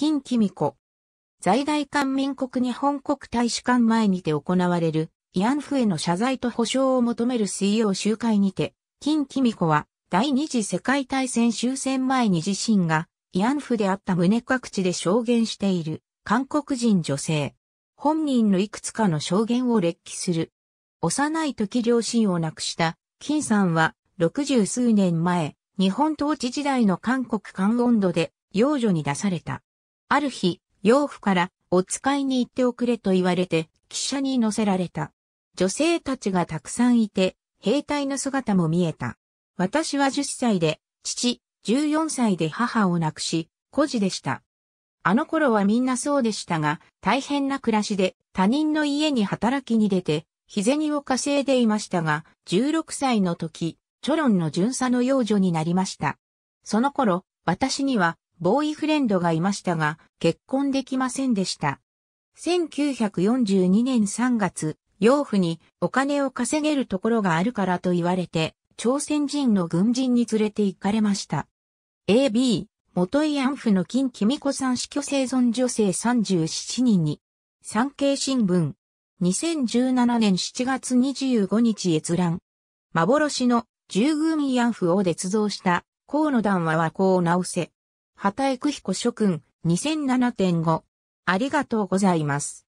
金紀美子。在来官民国日本国大使館前にて行われる慰安婦への謝罪と補償を求める水曜集会にて、金紀美子は第二次世界大戦終戦前に自身が慰安婦であった胸各地で証言している韓国人女性。本人のいくつかの証言を列記する。幼い時両親を亡くした金さんは60数年前、日本統治時代の韓国観温度で幼女に出された。ある日、養父からお使いに行っておくれと言われて、汽車に乗せられた。女性たちがたくさんいて、兵隊の姿も見えた。私は10歳で、父、14歳で母を亡くし、孤児でした。あの頃はみんなそうでしたが、大変な暮らしで、他人の家に働きに出て、日銭を稼いでいましたが、16歳の時、チョロンの巡査の養女になりました。その頃、私にはボーイフレンドがいましたが、結婚できませんでした。1942年3月、養父にお金を稼げるところがあるからと言われて、朝鮮人の軍人に連れて行かれました。AB、元慰安婦の金紀美子さん死去生存女性37人に、産経新聞、2017年7月25日閲覧。幻の従軍慰安婦を捏造した河野談話はこう直せ。畑江久彦諸君2007.5ありがとうございます。